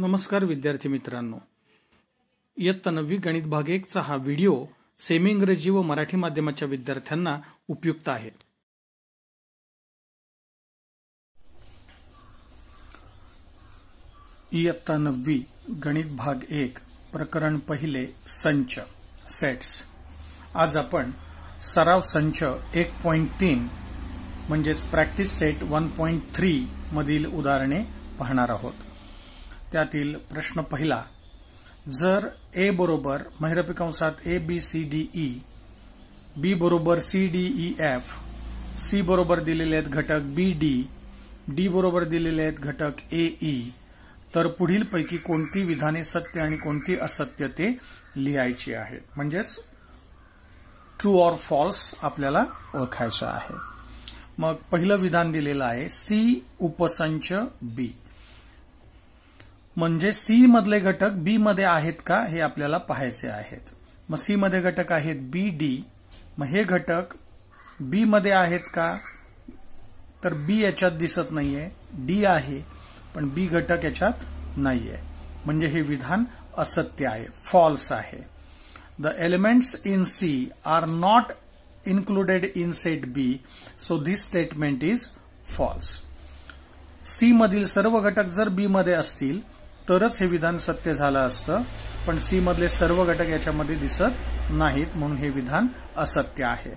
नमस्कार विद्यार्थी मित्रांनो इयत्ता नववी गणित भाग एकचा हा व्हिडिओ सेमी इंग्रजी व मराठी माध्यमाच्या विद्यार्थ्यांना उपयुक्त आहे इयत्ता नववी गणित भाग एक प्रकरण पहिले संच सेट्स आज आपण सराव संच एक पॉइंट तीन म्हणजेच practice set one point three मधील उदाहरणे पाहणार आहोत त्यातील प्रश्न पहिला जर ए बरोबर महिरपी कंसात A B C D E B बरोबर C D E F C बरोबर दिलेले आहेत घटक बी डी डी बरोबर दिलेले आहेत घटक ए ई e, तर पुढील पैकी कोणती विधाने सत्य आणि कोणती असत्य ते लिहायची आहेत म्हणजेच ट्रू ऑर फॉल्स आपल्याला ओळखायचं आहे मग पहिलं विधान दिलेलं आहे सी उपसंच बी म्हणजे सी मधले घटक बी मध्ये आहेत का हे आपल्याला पाहायचे आहेत मग सी मध्ये घटक आहेत बी डी मग हे घटक बी मध्ये आहेत का तर बी याच्यात दिसत नाहीये डी आहे पण बी घटक याच्यात नाहीये म्हणजे हे विधान असत्य आहे फॉल्स आहे the elements in C are not included in set B so this statement is false C मधील सर्व घटक जर बी मध्ये असतील तरच हे विधान सत्य झालं असतं पण सी मधले सर्व घटक याच्यामध्ये दिसत नाहीत म्हणून हे विधान असत्य आहे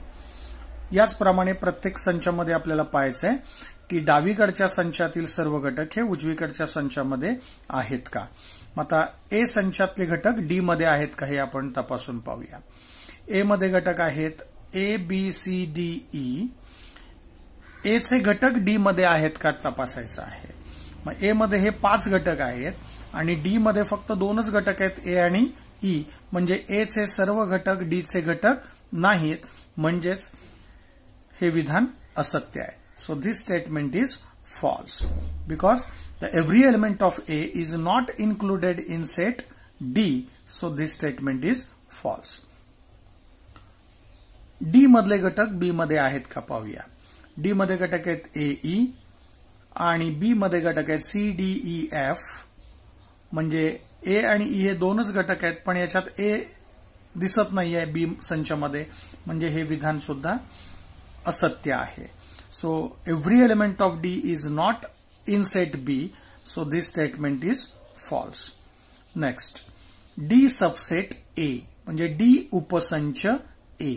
याचप्रमाणे प्रत्येक संचामध्ये आपल्याला पाहायचंय की डावीकडच्या संचातील सर्व घटक हे उजवीकडच्या संचामध्ये आहेत का आता ए संचातले घटक डी मध्ये आहेत का हे आपण तपासून पाहूया ए मध्ये घटक आहेत A B C D E एचे घटक डी मध्ये आहेत का तपासायचं आहे मग ए मध्ये हे पाच घटक आहेत आणि डी मध्ये फक्त दोनच घटक आहेत ए आणि ई e. म्हणजे ए चे सर्व घटक डी चे घटक नाहीत म्हणजेच हे विधान असत्य आहे so this statement is false because the every element of A is not included in set D so this statement is false D मधले घटक बी मध्ये आहेत का पाहूया डी मध्ये घटक आहेत ए ई e. आणि बी मध्ये घटक आहेत सी डी ई एफ म्हणजे ए आणि ई e हे दोनच घटक आहेत पण याच्यात ए दिसत नाही आहे बी संचामध्ये म्हणजे हे विधान सुद्धा असत्य आहे so every element of D is not in set B so this statement is false next D subset A म्हणजे डी उपसंच ए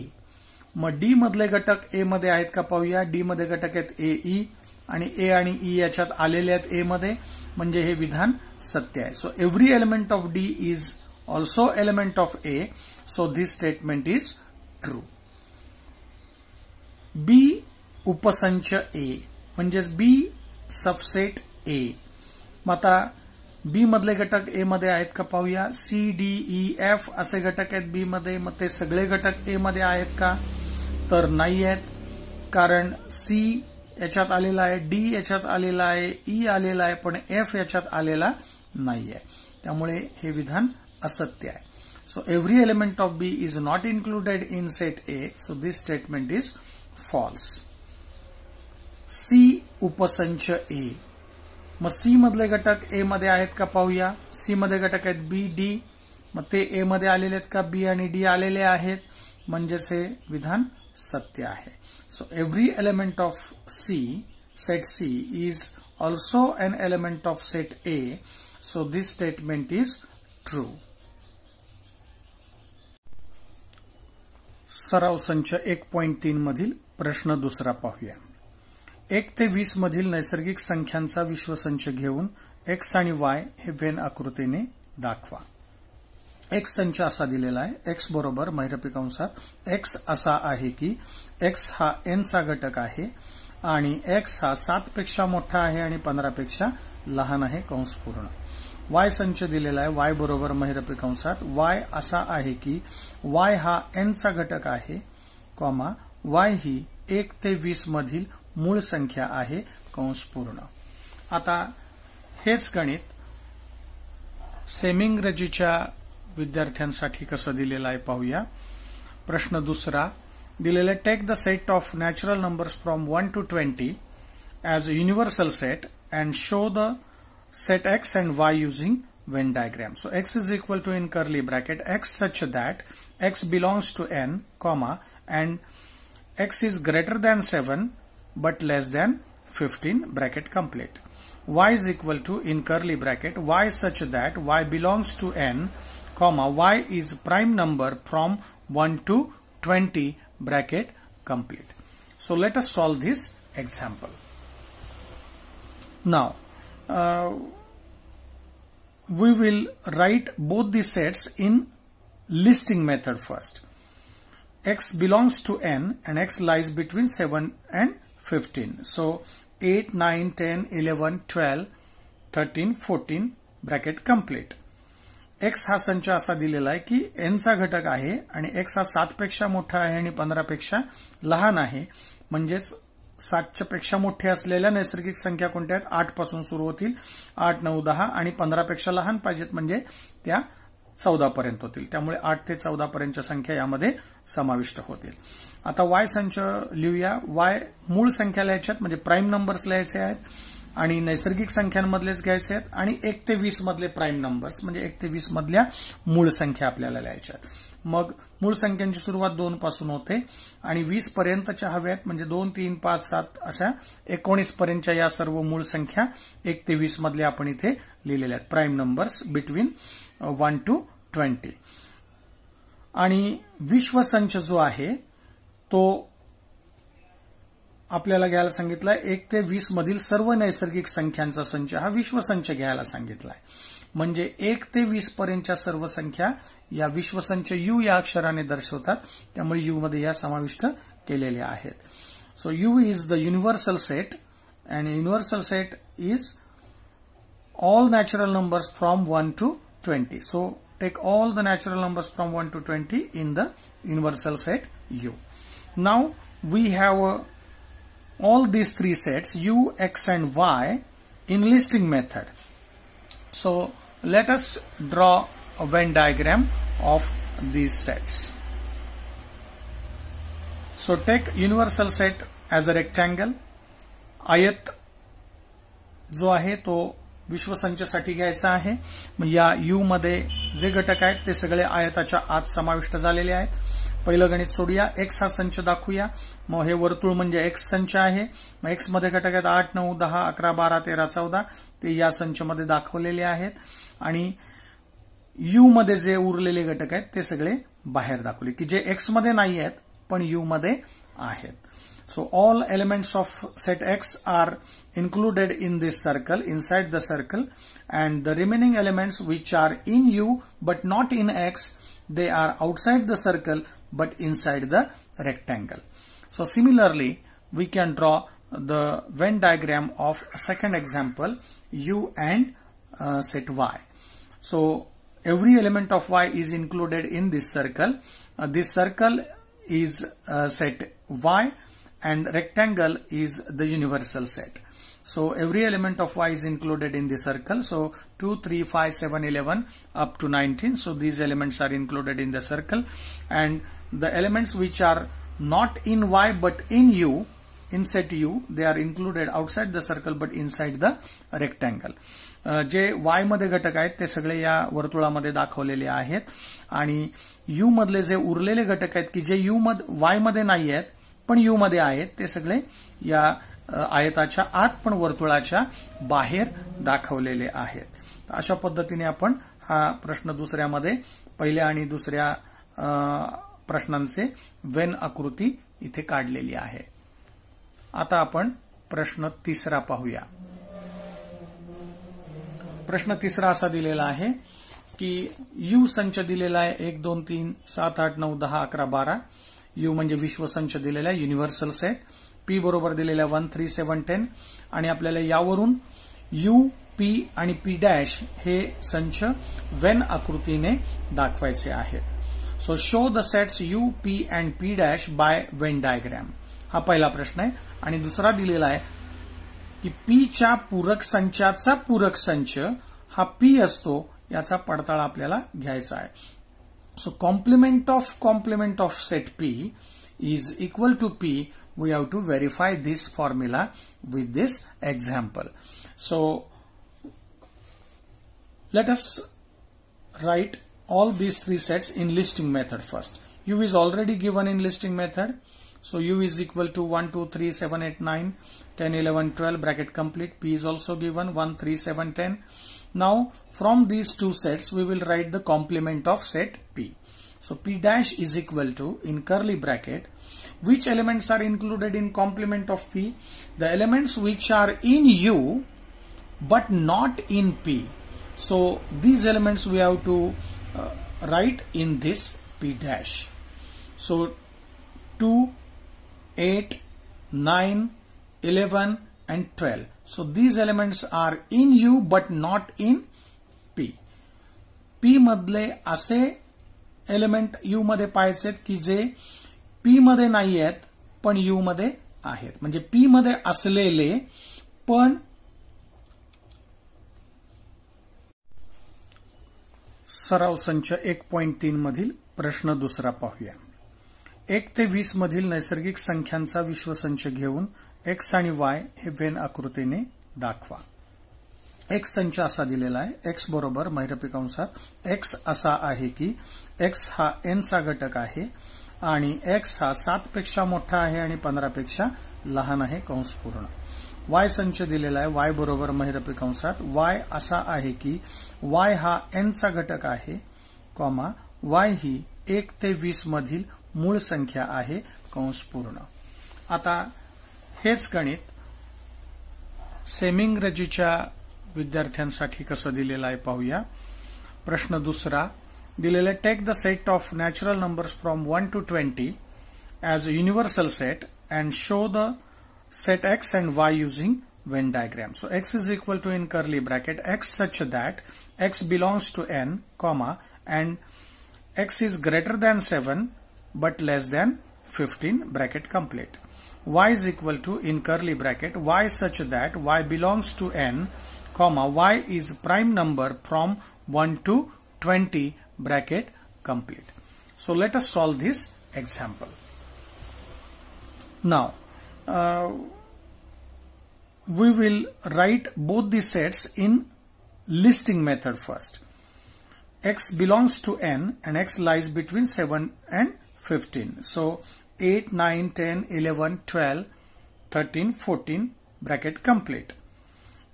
मग डी मधले घटक ए मध्ये आहेत का पाहूया डी मध्ये घटक आहेत ए ई e आणि ए आणि ई e याच्यात आलेले आहेत ए मध्ये म्हणजे हे विधान सत्य आहे so every element of D is also element of A so this statement is true B उपसंच ए म्हणजेच बी सबसेट ए मग आता बी मधले घटक ए मध्ये आहेत का पाहूया सी डी ई एफ असे घटक आहेत बी मध्ये मग ते सगळे घटक ए मध्ये आहेत का तर नाही आहेत कारण सी याच्यात आलेला आहे डी याच्यात आलेला आहे ई e आलेला आहे पण एफ याच्यात आलेला नहीं है त्यामुळे हे विधान असत्य है so every element of B is not included in set A so this statement is false C उपसंच ए मग सी मधले घटक ए मध्य का पहूया सी मधे घटक है बी डी मत ए मध्य का बी और डी आलेले विधान सत्य है so every element of C set C is also an element of set A So this statement is true. सराव संच एक पॉइंट तीन मधील प्रश्न दुसरा पाहूया एक ते वीस मधील नैसर्गिक संख्यांचा विश्वसंच घेऊन एक्स आणि वाय हे वेन आकृतीने दाखवा एक्स संच असा दिलेला आहे एक्स बरोबर कंसात एक्स असा आहे की एक्स हा एनचा घटक आहे आणि एक्स हा सात पेक्षा मोठा आहे आणि पंधरापेक्षा लहान आहे कंस पूर्ण वाय संच दिलेला आहे वाय बरोबर महिरपी कंसात वाय असा आहे की वाय हा एनचा घटक आहे कॉमा वाय ही एक ते वीस मधील मूळ संख्या आहे कंस पूर्ण आता हेच गणित सेमिंग्रजीच्या विद्यार्थ्यांसाठी कसं दिलेलं आहे पाहूया प्रश्न दुसरा दिलेले take the set of natural numbers from one to twenty as universal set and show the set x and y using Venn diagram. So x is equal to in curly bracket x such that x belongs to n comma and x is greater than 7 but less than 15 bracket complete. y is equal to in curly bracket y such that y belongs to n comma y is prime number from 1 to 20 bracket complete. So let us solve this example. Now uh, we will write both the sets in listing method first. x belongs to n and x lies between 7 and 15. So 8, 9, 10, 11, 12, 13, 14 bracket complete x हा संच असा दिलेला आहे की एनचा घटक आहे आणि x हा सातपेक्षा मोठा आहे आणि पंधरापेक्षा लहान आहे सातच्या पेक्षा मोठे असलेल्या नैसर्गिक संख्या कोणत्या आहेत आठ पासून सुरू होतील आठ नऊ दहा आणि पंधरापेक्षा लहान पाहिजेत म्हणजे त्या चौदा पर्यंत होतील त्यामुळे आठ ते चौदा पर्यंतच्या संख्या यामध्ये समाविष्ट होतील आता वाय संच लिहूया वाय मूळ संख्या लिहायच्यात म्हणजे प्राईम नंबर्स लिहायचे आहेत आणि नैसर्गिक संख्यांमधलेच घ्यायचे आहेत आणि एक ते वीस मधले प्राईम नंबर्स म्हणजे एक ते वीस मधल्या मूळ संख्या आपल्याला लिहायच्या आहेत मग मूळ संख्यांची सुरुवात दोन पासून होते आणि वीस पर्यंतच्या हव्यात म्हणजे दोन तीन पाच सात अशा एकोणीस पर्यंतच्या या सर्व मूळ संख्या एक ते वीस मधले आपण इथे लिहिलेल्या आहेत prime numbers between one to twenty आणि विश्वसंच जो आहे तो आपल्याला घ्यायला सांगितलंय एक ते वीस मधील सर्व नैसर्गिक संख्यांचा संच हा विश्वसंच घ्यायला सांगितलाय म्हणजे एक ते वीस पर्यंतच्या सर्व संख्या या विश्वसंच यू या अक्षराने दर्शवतात त्यामुळे यू मध्ये या समाविष्ट केलेल्या आहेत so U is the universal set and universal set is all natural numbers from one to twenty so take all the natural numbers from one to twenty in the universal set U now we have a all these three sets u, x and y in listing method. So let us draw a Venn diagram of these sets. So take universal set as a rectangle. आयत जो आहे तो विश्वसंचसाठी घ्यायचा आहे या you मध्ये जे घटक आहेत ते सगळे आयताच्या आत समाविष्ट झालेले आहेत पहिलं गणित सोडूया एक्स हा संच दाखवूया मग हे वर्तुळ म्हणजे एक्स संच आहे मग एक्स मध्ये घटक आहेत आठ नऊ दहा अकरा बारा तेरा चौदा ते या संचमध्ये दाखवलेले आहेत आणि यू मध्ये जे उरलेले घटक आहेत ते सगळे बाहेर दाखवले की जे एक्स मध्ये नाही आहेत पण यू मध्ये आहेत so all elements of set X are included in this circle inside the circle and the remaining elements which are in U but not in X they are outside the circle but inside the rectangle. So similarly, we can draw the Venn diagram of second example u and uh, set y. So every element of y is included in this circle. Uh, this circle is uh, set y and rectangle is the universal set. So every element of y is included in the circle. So 2, 3, 5, 7, 11 up to 19. So these elements are included in the circle and the elements which are not in y but in u U set u they are included outside the circle but inside the rectangle uh, जे Y मध्ये घटक आहेत ते सगळे या वर्तुळामध्ये दाखवलेले आहेत आणि यू मधले जे उरलेले घटक आहेत की जे यू मध वाय मध्ये नाही आहेत पण यू मध्ये आहेत ते सगळे या आयताच्या आत पण वर्तुळाच्या बाहेर दाखवलेले आहेत अशा पद्धतीने आपण हा प्रश्न दुसऱ्यामध्ये पहिल्या आणि दुसऱ्या प्रश्नांचे वेन आकृती इथे काढलेली आहे आता आपण प्रश्न तिसरा पाहूया प्रश्न तिसरा असा दिलेला आहे की यू संच दिलेला आहे एक दोन तीन सात आठ नऊ दहा अकरा बारा यू म्हणजे विश्वसंच दिलेला आहे युनिव्हर्सल सेट पी बरोबर दिलेला वन थ्री सेवन टेन आणि आपल्याला यावरून यू पी आणि पी डॅश हे संच वेन आकृतीने दाखवायचे आहेत So show the sets U, P and P dash by Venn diagram. हा पहिला प्रश्न आहे आणि दुसरा दिलेला आहे की P च्या पूरक संचाचा पूरक संच हा P असतो याचा पडताळा आपल्याला घ्यायचा आहे. So complement of complement of set P is equal to P. We have to verify this formula with this example. So let us write all these three sets in listing method first. U is already given in listing method. So U is equal to 1, 2, 3, 7, 8, 9, 10, 11, 12 bracket complete. P is also given 1, 3, 7, 10. Now from these two sets we will write the complement of set P. So P dash is equal to in curly bracket which elements are included in complement of P? The elements which are in U but not in P. So these elements we have to write in this P dash so two eight nine eleven and twelve so these elements are in U but not in P P मधले असे element you मध्ये पाहायचे की J P मध्ये नाही आहेत पण U मध्ये आहेत म्हणजे पी मध्ये असलेले पण सराव संच एक पॉईंट तीन मधील प्रश्न दुसरा पाहूया एक ते वीस मधील नैसर्गिक संख्यांचा विश्वसंच घेऊन एक्स आणि वाय हे वेन आकृतीने दाखवा एक्स संच असा दिलेला आहे एक्स बरोबर कंसात एक्स असा आहे की एक्स हा एनचा घटक आहे आणि एक्स हा सात पेक्षा मोठा आहे आणि पंधरापेक्षा लहान आहे कंस पूर्ण वाय संच दिलेला आहे वाय बरोबर महिरपी कंसात वाय असा आहे की वाय हा चा घटक आहे कॉमा वाय ही एक ते वीस मधील मूळ संख्या आहे कंस पूर्ण आता हेच गणित सेमिंग्रजीच्या विद्यार्थ्यांसाठी कसं दिलेलं आहे पाहूया प्रश्न दुसरा दिलेले take the set of natural numbers from one to twenty a universal set and show the set X and Y using Venn diagram so X is equal to in curly bracket X such that x belongs to n, comma, and x is greater than 7 but less than 15 bracket complete. y is equal to in curly bracket y such that y belongs to n, comma, y is prime number from 1 to 20 bracket complete. So let us solve this example. Now, uh, we will write both the sets in listing method first. x belongs to n and x lies between 7 and 15. So 8, 9, 10, 11, 12, 13, 14 bracket complete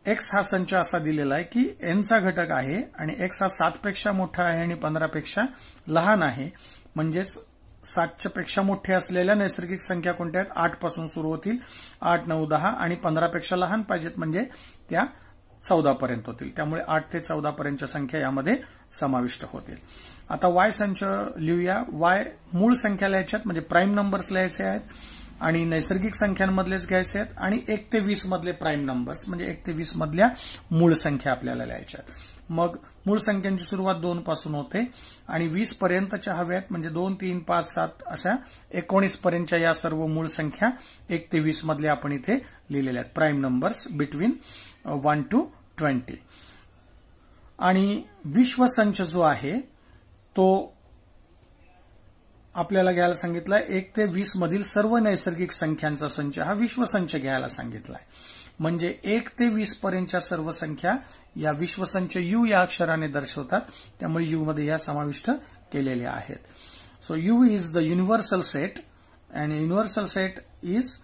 X हा संच असा दिलेला आहे की एनचा घटक आहे आणि x हा सात पेक्षा मोठा आहे आणि पंधरा पेक्षा लहान आहे म्हणजेच सातच्या पेक्षा मोठे असलेल्या नैसर्गिक संख्या कोणत्या आहेत आठ पासून सुरू होतील आठ नऊ दहा आणि पंधरा पेक्षा लहान पाहिजेत म्हणजे त्या चौदापर्यंत होतील त्यामुळे आठ ते चौदापर्यंतच्या संख्या यामध्ये समाविष्ट होतील आता वाय संच लिहूया वाय मूळ संख्या लिहायच्यात म्हणजे प्राईम नंबर्स लिहायचे आहेत आणि नैसर्गिक संख्यांमधलेच घ्यायचे आहेत आणि एक ते वीस मधले प्राईम नंबर्स म्हणजे एक ते वीस मधल्या मूळ संख्या आपल्याला लिहायच्या मग मूळ संख्यांची सुरुवात दोन पासून होते आणि वीस पर्यंतच्या हव्यात म्हणजे दोन तीन पाच सात अशा एकोणीस पर्यंतच्या या सर्व मूळ संख्या एक ते वीस मधल्या आपण इथे लिहिलेल्या आहेत prime numbers between one to twenty आणि विश्वसंच जो आहे तो आपल्याला घ्यायला सांगितला एक ते वीस मधील सर्व नैसर्गिक संख्यांचा संच हा विश्वसंच घ्यायला सांगितलाय म्हणजे एक ते वीस पर्यंतच्या सर्व संख्या या विश्वसंच यू या अक्षराने दर्शवतात त्यामुळे यू मध्ये या समाविष्ट केलेल्या आहेत so U is the universal set and universal set is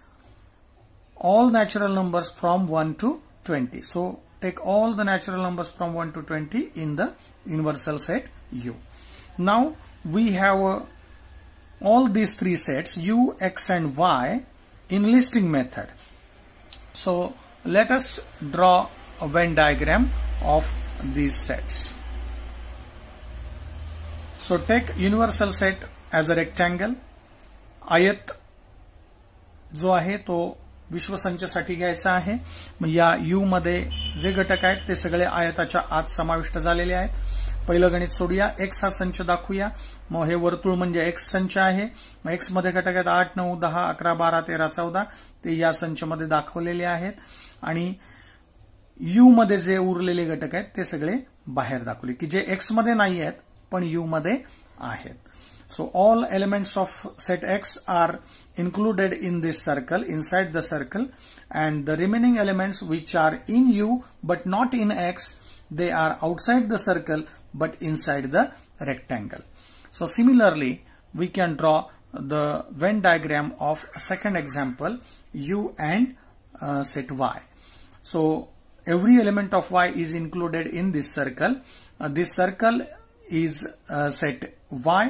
all natural numbers from one to 20. So take all the natural numbers from 1 to 20 in the universal set U. Now we have uh, all these three sets U, X and Y in listing method. So let us draw a Venn diagram of these sets. So take universal set as a rectangle. आयत जो आहे तो विश्वसंचसाठी घ्यायचा आहे मग या you मध्ये जे घटक आहेत ते सगळे आयताच्या आत समाविष्ट झालेले आहेत पहिलं गणित सोडूया एक्स हा संच दाखवूया मग हे वर्तुळ म्हणजे एक्स संच आहे मग एक्स मध्ये घटक आहेत आठ नऊ दहा अकरा बारा तेरा चौदा ते या संचमध्ये दाखवलेले आहेत आणि यू मध्ये जे उरलेले घटक आहेत ते सगळे बाहेर दाखवले की जे एक्स मध्ये नाही आहेत पण यू मध्ये आहेत so all elements of set X are included in this circle inside the circle and the remaining elements which are in u but not in x they are outside the circle but inside the rectangle so similarly we can draw the Venn diagram of second example u and uh, set y so every element of y is included in this circle uh, this circle is uh, set y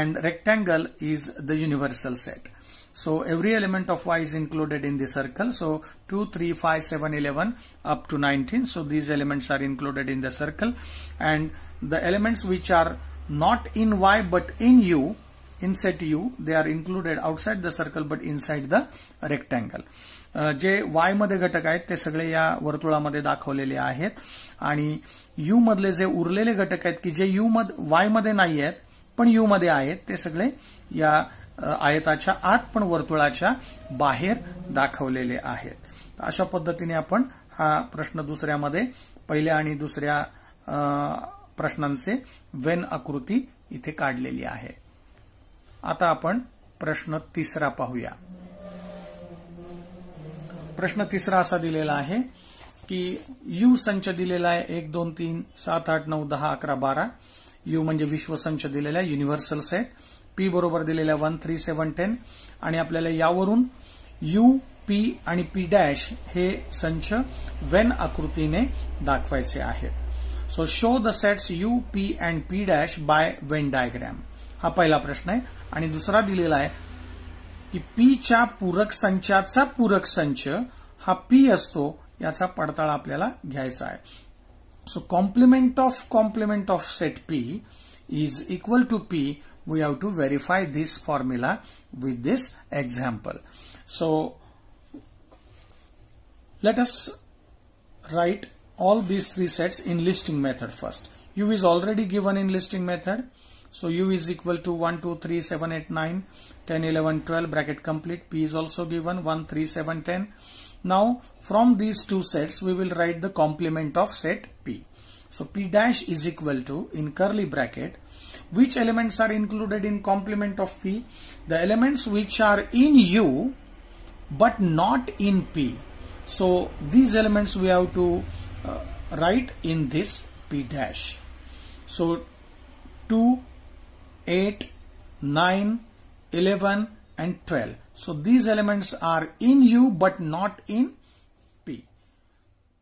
and rectangle is the universal set So every element of y is included in the circle. So 2, 3, 5, 7, 11 up to 19. So these elements are included in the circle. And the elements which are not in y but in u, inside u, they are included outside the circle but inside the rectangle. जे Y मध्ये घटक आहेत ते सगळे या वर्तुळामध्ये दाखवलेले आहेत आणि U मधले जे उरलेले घटक आहेत की जे u मध y मध्ये नाही आहेत पण u मध्ये आहेत ते सगळे या आयताच्या आत पण वर्तुळाच्या बाहेर दाखवलेले आहेत अशा पद्धतीने आपण हा प्रश्न दुसऱ्यामध्ये पहिल्या आणि दुसऱ्या प्रश्नांचे वेन आकृती इथे काढलेली आहे आता आपण प्रश्न तिसरा पाहूया प्रश्न तिसरा असा दिलेला आहे की यू संच दिलेला आहे एक दोन तीन सात आठ नऊ दहा अकरा बारा यू म्हणजे विश्वसंच दिलेला आहे युनिव्हर्सल सेट पी बरोबर दिलेल्या वन थ्री सेवन टेन आणि आपल्याला यावरून यू पी आणि पी डॅश हे संच वेन आकृतीने दाखवायचे आहेत so show the sets U P and P dash by Venn diagram हा पहिला प्रश्न आहे आणि दुसरा दिलेला आहे की पी च्या पूरक संचाचा पूरक संच हा पी असतो याचा पडताळा आपल्याला घ्यायचा आहे so complement of complement of set P is equal to P we have to verify this formula with this example. So let us write all these three sets in listing method first. U is already given in listing method. So U is equal to 1, 2, 3, 7, 8, 9, 10, 11, 12 bracket complete. P is also given 1, 3, 7, 10. Now from these two sets we will write the complement of set P. So P dash is equal to in curly bracket which elements are included in complement of P? The elements which are in U but not in P. So these elements we have to uh, write in this P dash. So 2, 8, 9, 11 and 12. So these elements are in U but not in P.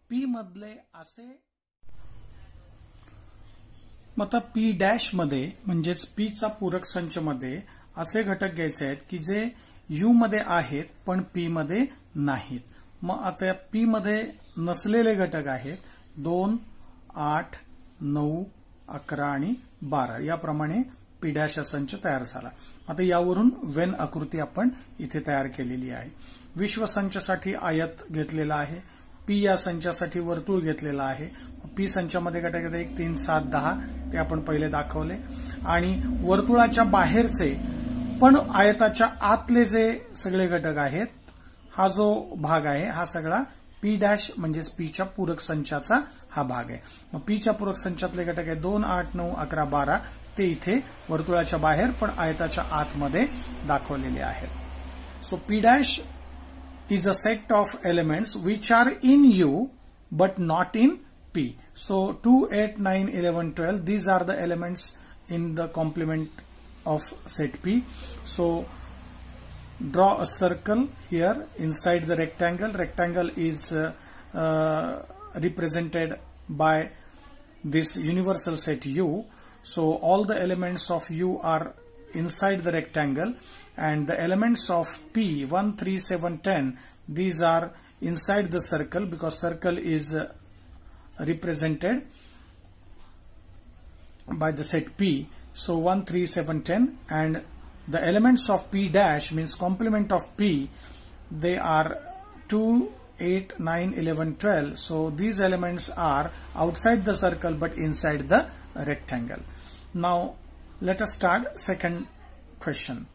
P मधले असे मग आता P dash मध्ये म्हणजेच P चा पूरक संच मध्ये असे घटक घ्यायचे आहेत की जे यू मध्ये आहेत पण पी मध्ये नाहीत मग आता पी मध्ये नसलेले घटक आहेत दोन आठ नऊ अकरा आणि बारा याप्रमाणे पी डॅश संच तयार झाला आता यावरून वेन आकृती आपण इथे तयार केलेली आहे विश्वसंचासाठी आयत घेतलेला आहे पी या संचासाठी वर्तुळ घेतलेला आहे पी संचामध्ये गटाकडे एक तीन सात दहा ते आपण पहिले दाखवले आणि वर्तुळाच्या बाहेरचे पण आयताच्या आतले जे सगळे घटक आहेत हा जो भाग आहे हा सगळा पी डॅश म्हणजेच पीच्या पूरक संचाचा हा भाग आहे मग पीच्या पूरक संचातले घटक आहे दोन आठ नऊ अकरा बारा ते इथे वर्तुळाच्या बाहेर पण आयताच्या आतमध्ये दाखवलेले आहेत so P dash is a set of elements which are in U but not in P. So 2, 8, 9, 11, 12, these are the elements in the complement of set P. So draw a circle here inside the rectangle. Rectangle is uh, uh, represented by this universal set U. So all the elements of U are inside the rectangle and the elements of P, 1, 3, 7, 10, these are inside the circle because circle is uh, represented by the set P. So 1, 3, 7, 10 and the elements of P dash means complement of P they are 2, 8, 9, 11, 12. So these elements are outside the circle but inside the rectangle. Now let us start second question.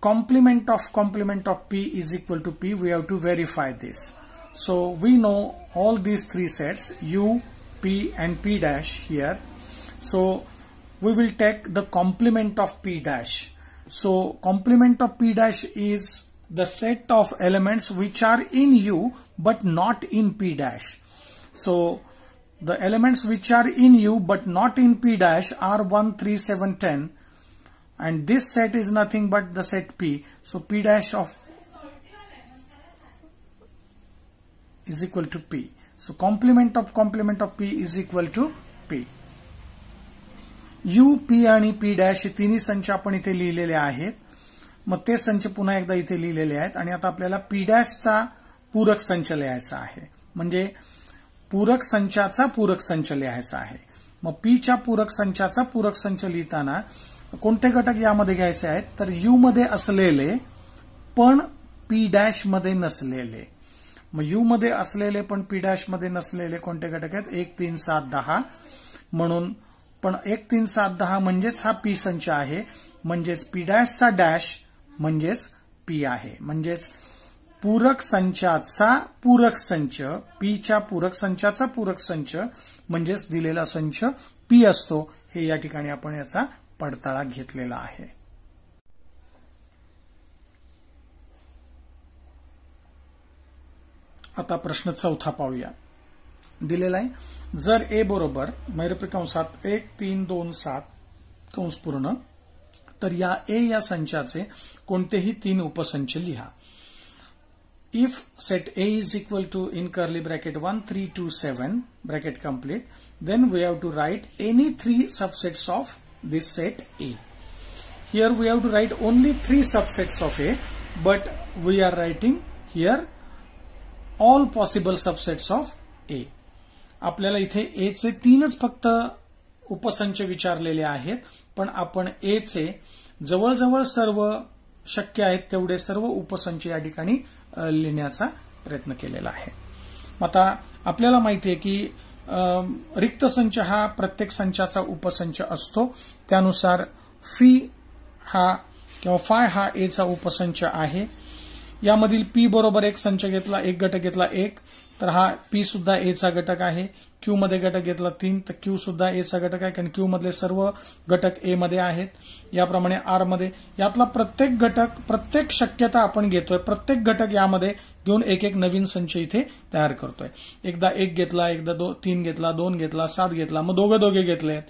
Complement of complement of P is equal to P. We have to verify this. So we know all these three sets u, p and p dash here. So we will take the complement of p dash. So complement of p dash is the set of elements which are in U but not in P dash. So the elements which are in U but not in P dash are 1, 3, 7, 10 and this set is nothing but the set P. So P dash of is equal to P. So complement of complement of P is equal to P. U P आणि P dash हे तिन्ही संच आपण इथे लिहिलेले आहेत मग ते संच पुन्हा एकदा इथे लिहिलेले आहेत आणि आता आपल्याला पी डॅशचा पूरक संच लिहायचा आहे म्हणजे पूरक संचाचा पूरक संच लिहायचा आहे मग पीच्या पूरक संचाचा पूरक संच लिहिताना कोणते घटक यामध्ये घ्यायचे आहेत तर यू मध्ये असलेले पण पी डॅश मध्ये नसलेले मग यू मध्ये असलेले पण पी डॅश मध्ये नसलेले कोणते घटक आहेत एक तीन सात दहा म्हणून पण एक तीन सात दहा म्हणजेच हा पी संच आहे म्हणजेच पी डॅशचा डॅश म्हणजेच पी आहे म्हणजेच पूरक संचाचा पूरक संच पीच्या पूरक संचाचा पूरक संच म्हणजेच दिलेला संच पी असतो हे या ठिकाणी आपण याचा पडताळा घेतलेला आहे आता प्रश्न चौथा पाहूया दिलेला आहे जर ए बरोबर मैरपी कंसात एक तीन दोन सात कंस पूर्ण तर या ए या संचाचे कोणतेही तीन उपसंच लिहा if set A is equal to in curly bracket one three two seven bracket complete then we have to write any three subsets of this set A here we have to write only three subsets of A but we are writing here all possible subsets of A आपल्याला इथे ए चे तीनच फक्त उपसंच विचारलेले आहेत पण आपण ए चे जवळजवळ सर्व शक्य आहेत तेवढे सर्व उपसंच या ठिकाणी लिहिण्याचा प्रयत्न केलेला आहे आता आपल्याला माहिती आहे की रिक्त संच हा प्रत्येक संचाचा उपसंच असतो त्यानुसार फी हा किंवा फाय हा एचा उपसंच आहे यामधील पी बरोबर एक संच घेतला एक घटक घेतला एक तर हा पी सुद्धा एचा घटक आहे क्यू मध्ये घटक घेतला तीन तर क्यू सुद्धा एचा घटक आहे कारण क्यू मधले सर्व घटक ए मध्ये आहेत याप्रमाणे आर मध्ये यातला प्रत्येक घटक प्रत्येक शक्यता आपण घेतोय प्रत्येक घटक यामध्ये घेऊन एक एक नवीन संच इथे तयार करतोय एकदा एक घेतला एकदा दो तीन घेतला दोन घेतला सात घेतला मग दोघे दोघे घेतले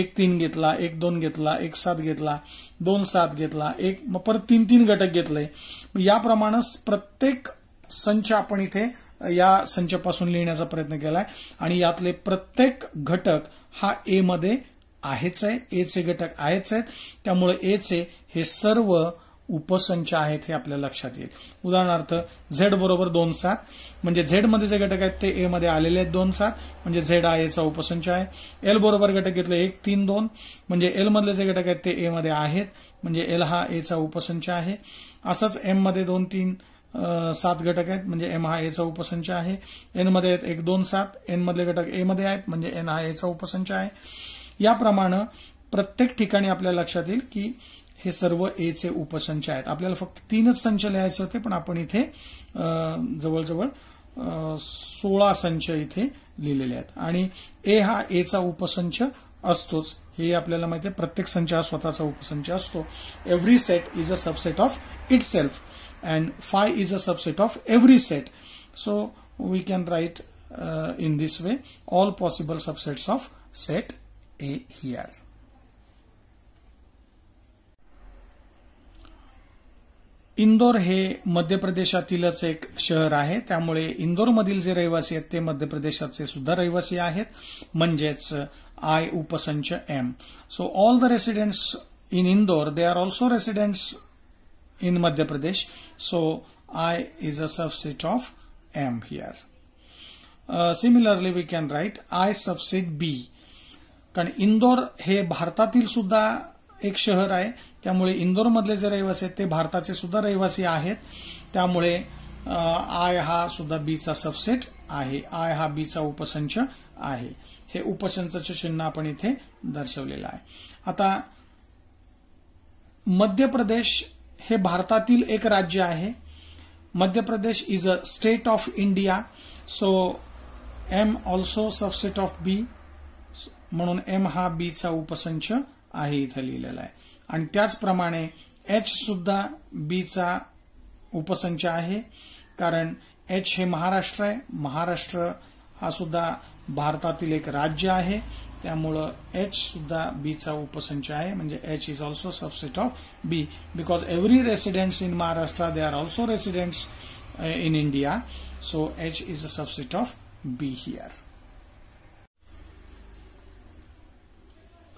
एक तीन घेतला एक दोन घेतला एक सात घेतला दोन सात घेतला एक मग परत तीन तीन घटक घेतले याप्रमाणे प्रत्येक संच आपण इथे या संचपासून लिहिण्याचा प्रयत्न केलाय आणि यातले प्रत्येक घटक हा ए मध्ये आहेच आहे एचे घटक आहेच आहेत त्यामुळे एचे हे सर्व उपसंच आहेत हे आपल्या लक्षात येईल उदाहरणार्थ झेड बरोबर दोन सात म्हणजे झेड मध्ये जे घटक आहेत ते ए मध्ये आलेले आहेत दोन सात म्हणजे झेड आय एचा उपसंच आहे एल बरोबर घटक घेतले एक तीन दोन म्हणजे एल मधले जे घटक आहेत ते ए मध्ये आहेत म्हणजे एल हा एचा उपसंच आहे असंच एम मध्ये दोन तीन सात घटक आहेत म्हणजे एम हा एचा उपसंच आहे एन मध्ये आहेत एक दोन सात एन मधले घटक ए मध्ये आहेत म्हणजे एन हा एचा उपसंच आहे याप्रमाणे प्रत्येक ठिकाणी आपल्या लक्षात येईल की हे सर्व एचे उपसंच आहेत आपल्याला फक्त तीनच संच लिहायचे होते पण आपण इथे जवळजवळ सोळा संच इथे लिहिलेले आहेत आणि ए हा एचा उपसंच असतोच हे आपल्याला माहिती आहे प्रत्येक संच हा स्वतःचा उपसंच असतो every set is a subset of itself and phi is a subset of every set so we can write in this way all possible subsets of set A here Indore हे मध्य प्रदेशातीलच एक शहर आहे त्यामुळे इंदोरमधील जे रहिवासी आहेत ते मध्य प्रदेशाचे सुद्धा रहिवासी आहेत म्हणजेच आय उपसंच M so all the residents in Indore they are also residents in Madhya Pradesh so I is a subset of M here similarly we can write I subset B कारण इंदोर हे भारतातील सुद्धा एक शहर आहे त्यामुळे इंदोरमधले जे रहिवासी आहेत ते भारताचे सुद्धा रहिवासी आहेत त्यामुळे आय हा सुद्धा बीचा सबसेट आहे आय हा बीचा उपसंच आहे हे उपसंचाचे चिन्ह आपण इथे दर्शवलेलं आहे आता मध्य प्रदेश हे भारतातील एक राज्य आहे Madhya Pradesh is a state of India so M also subset of B म्हणून एम हा बीचा उपसंच आहे इथं लिहिलेला आहे आणि त्याचप्रमाणे एच सुद्धा बीचा उपसंच आहे कारण एच हे महाराष्ट्र आहे महाराष्ट्र हा सुद्धा भारतातील एक राज्य आहे त्यामुळं एच सुद्धा बीचा उपसंच आहे म्हणजे H is also subset of B because every residents in Maharashtra they are also residents in India so H is a subset of B here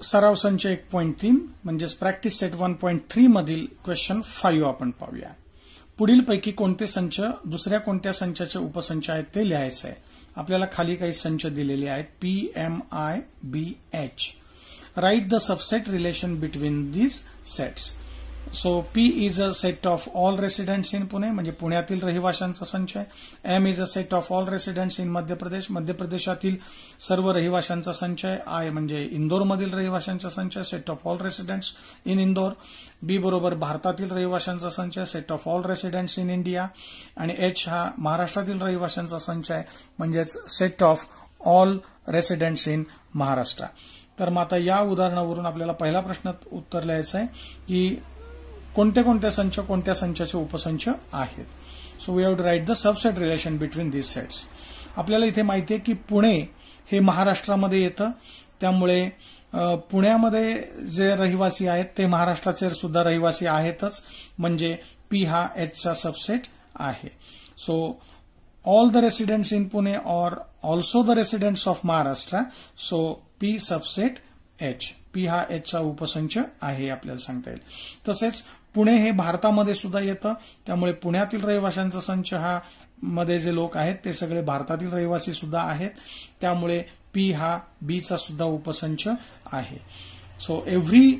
सराव संच एक पॉईंट तीन म्हणजेच practice set one point three मधील क्वेश्चन फाईव्ह आपण पाहूया पुढीलपैकी कोणते संच दुसऱ्या कोणत्या संचाचे उपसंच आहेत ते लिहायचं आहे आपल्याला खाली काही संच दिलेले आहेत P M I B H write the subset relation between these sets so P is a set of all residents in Pune म्हणजे पुण्यातील रहिवाशांचा संच आहे M is a set of all residents in Madhya Pradesh मध्य प्रदेशातील सर्व रहिवाशांचा संच आहे आय म्हणजे इंदोरमधील रहिवाशांचा संच set of all residents in Indore B बरोबर भारतातील रहिवाशांचा संच set of all residents in India आणि एच हा महाराष्ट्रातील रहिवाशांचा संच आहे म्हणजेच set of all residents in Maharashtra तर मग आता या उदाहरणावरून आपल्याला पहिला प्रश्न उत्तर लिहायचं आहे की कोणते कोणते संच कोणत्या संचाचे उपसंच आहेत so we have to write the subset relation between this sets आपल्याला इथे माहिती आहे की पुणे हे महाराष्ट्रामध्ये येतं त्यामुळे पुण्यामध्ये जे रहिवासी आहेत ते महाराष्ट्राचे सुद्धा रहिवासी आहेतच म्हणजे पी हा एचचा सबसेट आहे so all the residents in Pune or also the residents of Maharashtra so P subset H P हा एचचा उपसंच आहे आपल्याला सांगता येईल तसेच पुणे हे भारतामध्ये सुद्धा येतं त्यामुळे पुण्यातील रहिवाशांचा संच हा मध्ये जे लोक आहेत ते सगळे भारतातील रहिवासी सुद्धा आहेत त्यामुळे पी हा बीचा सुद्धा उपसंच आहे so every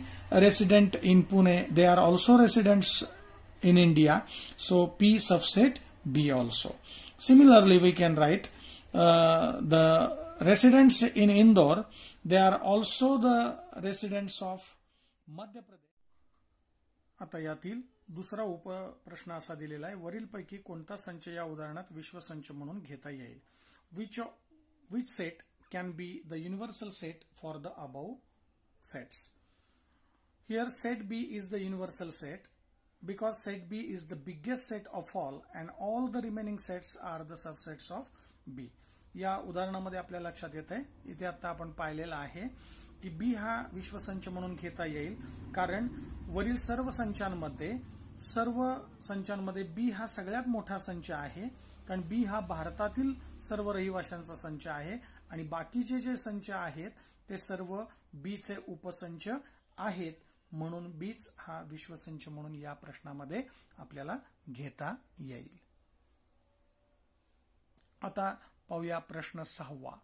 resident in Pune they are also resident in India so P subset B also similarly we can write the residents in Indore they are also the residents of Madhya Pradesh आता यातील दुसरा उपप्रश्न असा दिलेला आहे वरीलपैकी कोणता संच या उदाहरणात विश्वसंच म्हणून घेता येईल which which set can be the universal set for the above sets here set B is the universal set because set B is the biggest set of all all all the remaining sets are the subsets of B या उदाहरणामध्ये आपल्या लक्षात येत आहे इथे आता आपण पाहिलेलं आहे की बी हा विश्वसंच म्हणून घेता येईल कारण वरील सर्व संचांमध्ये सर्व संचांमध्ये बी हा सगळ्यात मोठा संच आहे कारण बी हा भारतातील सर्व रहिवाशांचा संच आहे आणि बाकीचे जे संच आहेत ते सर्व बीचे उपसंच आहेत म्हणून बीच हा विश्वसंच म्हणून या प्रश्नामध्ये आपल्याला घेता येईल आता पाहूया प्रश्न सहावा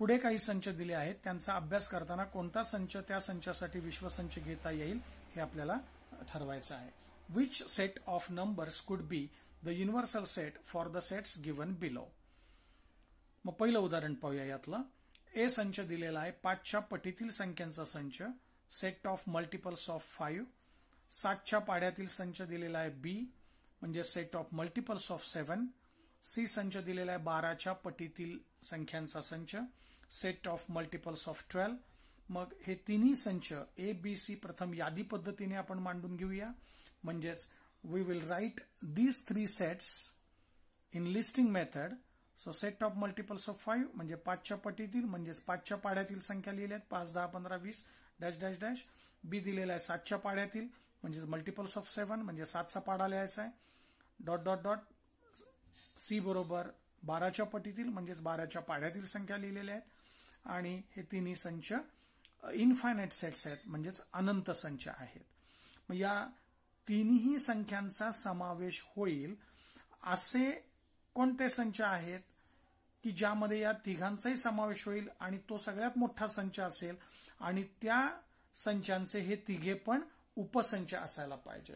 पुढे काही संच दिले आहेत त्यांचा अभ्यास करताना कोणता संच त्या संचासाठी विश्वसंच घेता येईल हे आपल्याला ठरवायचं आहे which set of numbers could be the universal set for the sets given below मग पहिलं उदाहरण पाहूया यातलं ए संच दिलेला आहे पाचच्या पटीतील संख्यांचा संच set of multiples of five सातच्या पाड्यातील संच दिलेला आहे बी म्हणजे set of multiples of seven C संच दिलेला आहे बाराच्या पटीतील संख्यांचा संच set of multiples of twelve मग हे तिन्ही संच ए बी सी प्रथम यादी पद्धतीने आपण मांडून घेऊया म्हणजेच we will write these three sets in listing method so set of multiples of five म्हणजे पाचच्या पटीतील म्हणजेच पाचच्या पाड्यातील संख्या लिहिल्या आहेत पाच दहा पंधरा वीस डॅश डॅश डॅश बी दिलेला आहे सातच्या पाड्यातील म्हणजेच मल्टिपल्स ऑफ सेव्हन म्हणजे सातचा पाडा लिहायचा आहे डॉट डॉट डॉट सी बरोबर बाराच्या पटीतील म्हणजेच बाराच्या पाड्यातील संख्या लिहिलेल्या आहेत आणि हे तिन्ही संच इन्फायनाईट सेट्स आहेत म्हणजेच अनंत संच आहेत मग या तिन्ही संख्यांचा समावेश होईल असे कोणते संच आहेत की ज्यामध्ये या तिघांचाही समावेश होईल आणि तो सगळ्यात मोठा संच असेल आणि त्या संचांचे हे तिघे पण उपसंच असायला पाहिजे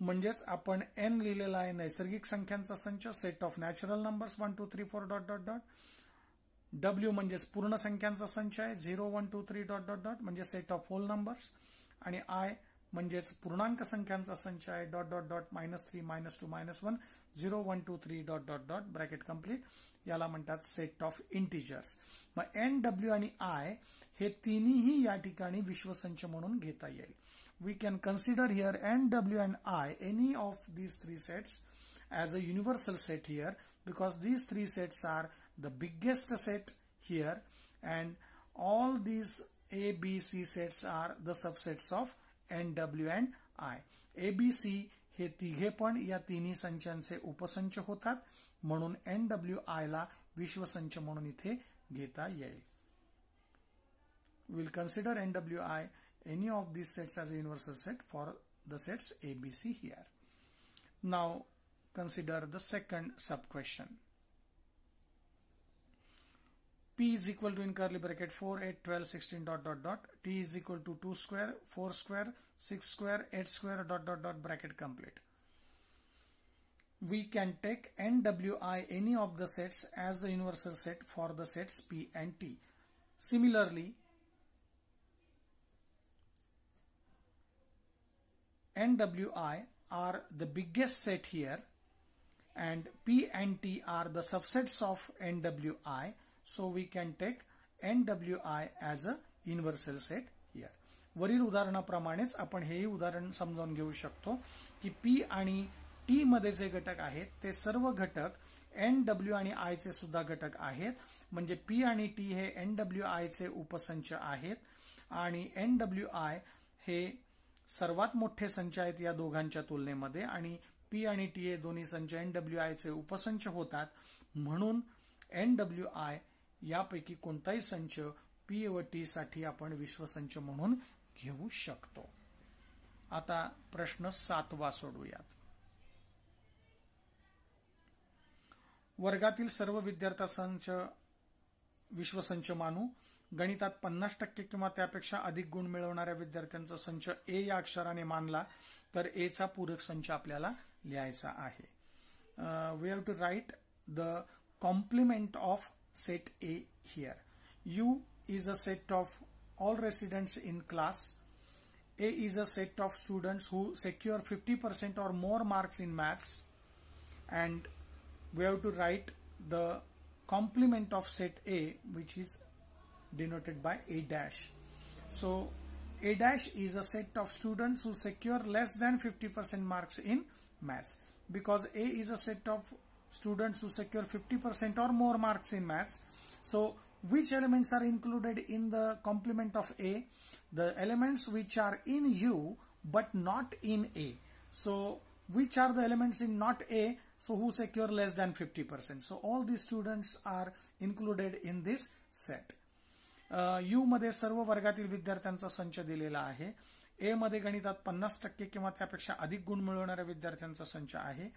म्हणजेच आपण एन लिहिलेला आहे नैसर्गिक संख्यांचा संच set of natural numbers one two three four dot dot dot W म्हणजेच पूर्ण संख्यांचा संच आहे zero one two three dot dot dot म्हणजे सेट ऑफ होल नंबर्स आणि आय म्हणजेच पूर्णांक संख्यांचा संच आहे dot dot dot minus three minus two minus one zero one two three dot dot dot bracket complete याला म्हणतात सेट ऑफ इंटिजर्स मग एन डब्ल्यू आणि आय हे तिन्ही या ठिकाणी विश्वसंच म्हणून घेता येईल we can consider here N W and I any of these three sets as a universal set here because these three sets are the biggest set here and all these A, B, C sets are the subsets of N, W and I A B C हे तिघे पण या तिन्ही संचांचे उपसंच होतात म्हणून N W I ला विश्वसंच म्हणून इथे घेता येईल will consider N W I any of this sets as universal set for the sets A B C here now consider the second sub question P is equal to in curly bracket 4, 8, 12, 16 dot dot dot. T is equal to 2 square, 4 square, 6 square, 8 square dot dot dot bracket complete. We can take NWI any of the sets as the universal set for the sets P and T. Similarly, NWI are the biggest set here and P and T are the subsets of NWI so can take N W I as a universal set here. वरील उदाहरणाप्रमाणेच आपण हेही उदाहरण समजावून घेऊ शकतो की P आणि T मध्ये जे घटक आहेत ते सर्व घटक एन डब्ल्यू आणि आय चे सुद्धा घटक आहेत म्हणजे पी आणि टी हे एन डब्ल्यू आय चे उपसंच आहेत आणि एन डब्ल्यू आय हे सर्वात मोठे संच आहेत या दोघांच्या तुलनेमध्ये आणि पी आणि टी हे दोन्ही संच एन डब्ल्यू आय चे उपसंच होतात म्हणून एन डब्ल्यू आय यापैकी कोणताही संच पी व टी साठी आपण विश्वसंच म्हणून घेऊ शकतो आता प्रश्न सातवा सोडूयात वर्गातील सर्व संच विश्वसंच मानू गणितात पन्नास टक्के किंवा त्यापेक्षा अधिक गुण मिळवणाऱ्या विद्यार्थ्यांचा संच ए या अक्षराने मानला तर एचा पूरक संच आपल्याला लिहायचा आहे we have to write the complement of set A here. U is a set of all residents in class. A is a set of students who secure 50% or more marks in maths and we have to write the complement of set A which is denoted by A dash. So A dash is a set of students who secure less than 50% marks in maths because A is a set of students who secure 50% or more marks in maths. So which elements are included in the complement of A? The elements which are in U but not in A. So which are the elements in not A? So who secure less than 50%? So all these students are included in this set. U मध्ये सर्व वर्गातील विद्यार्थ्यांचा संच दिलेला आहे A मध्ये गणितात 50% किंवा त्यापेक्षा अधिक गुण मिळवणाऱ्या विद्यार्थ्यांचा संच आहे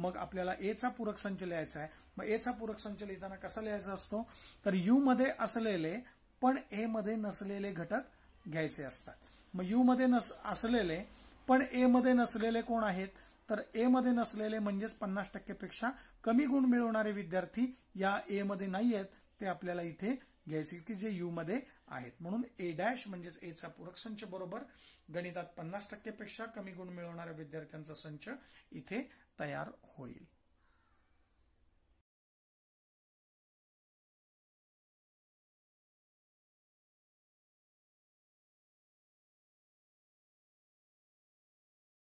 मग आपल्याला ए चा पूरक संच लिहायचा आहे मग ए चा पूरक संच लिहिताना कसा लिहायचा असतो तर यू मध्ये असलेले पण ए मध्ये नसलेले घटक घ्यायचे असतात मग यू मध्ये नस असलेले पण ए मध्ये नसलेले कोण आहेत तर ए मध्ये नसलेले म्हणजेच पन्नास टक्केपेक्षा कमी गुण मिळवणारे विद्यार्थी या ए मध्ये नाही आहेत ते आपल्याला इथे घ्यायचे की जे यू मध्ये आहेत म्हणून ए डॅश म्हणजेच एचा पूरक संच बरोबर गणितात पन्नास टक्केपेक्षा कमी गुण मिळवणाऱ्या विद्यार्थ्यांचा संच इथे तयार होईल